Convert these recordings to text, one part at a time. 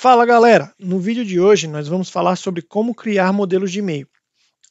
Fala galera! No vídeo de hoje nós vamos falar sobre como criar modelos de e-mail.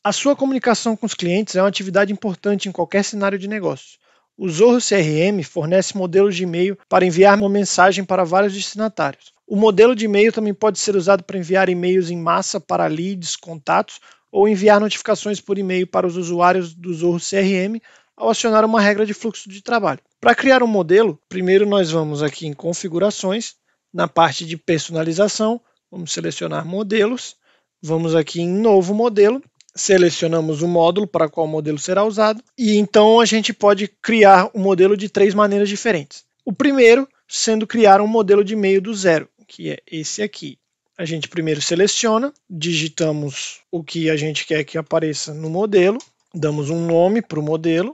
A sua comunicação com os clientes é uma atividade importante em qualquer cenário de negócio. O Zorro CRM fornece modelos de e-mail para enviar uma mensagem para vários destinatários. O modelo de e-mail também pode ser usado para enviar e-mails em massa para leads, contatos ou enviar notificações por e-mail para os usuários do Zorro CRM ao acionar uma regra de fluxo de trabalho. Para criar um modelo, primeiro nós vamos aqui em configurações na parte de personalização, vamos selecionar modelos, vamos aqui em novo modelo, selecionamos o módulo para qual modelo será usado e então a gente pode criar o um modelo de três maneiras diferentes. O primeiro sendo criar um modelo de meio do zero, que é esse aqui. A gente primeiro seleciona, digitamos o que a gente quer que apareça no modelo, damos um nome para o modelo,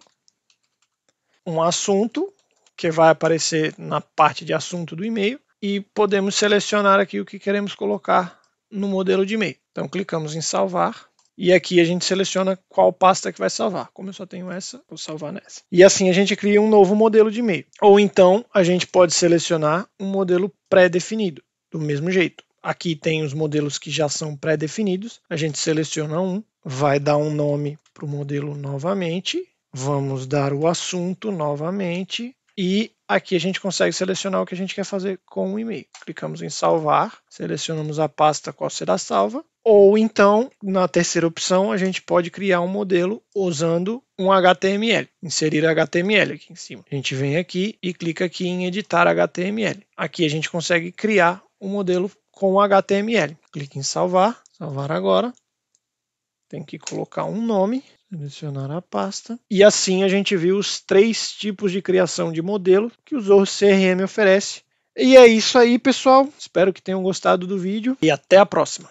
um assunto que vai aparecer na parte de assunto do e-mail e podemos selecionar aqui o que queremos colocar no modelo de e-mail. Então clicamos em salvar e aqui a gente seleciona qual pasta que vai salvar. Como eu só tenho essa, vou salvar nessa. E assim a gente cria um novo modelo de e-mail. Ou então a gente pode selecionar um modelo pré-definido, do mesmo jeito. Aqui tem os modelos que já são pré-definidos. A gente seleciona um, vai dar um nome para o modelo novamente. Vamos dar o assunto novamente. E aqui a gente consegue selecionar o que a gente quer fazer com o e-mail. Clicamos em salvar, selecionamos a pasta qual será salva, ou então, na terceira opção, a gente pode criar um modelo usando um HTML, inserir HTML aqui em cima. A gente vem aqui e clica aqui em editar HTML. Aqui a gente consegue criar um modelo com HTML. Clique em salvar, salvar agora tem que colocar um nome, selecionar a pasta. E assim a gente viu os três tipos de criação de modelo que o Zorro CRM oferece. E é isso aí, pessoal. Espero que tenham gostado do vídeo e até a próxima.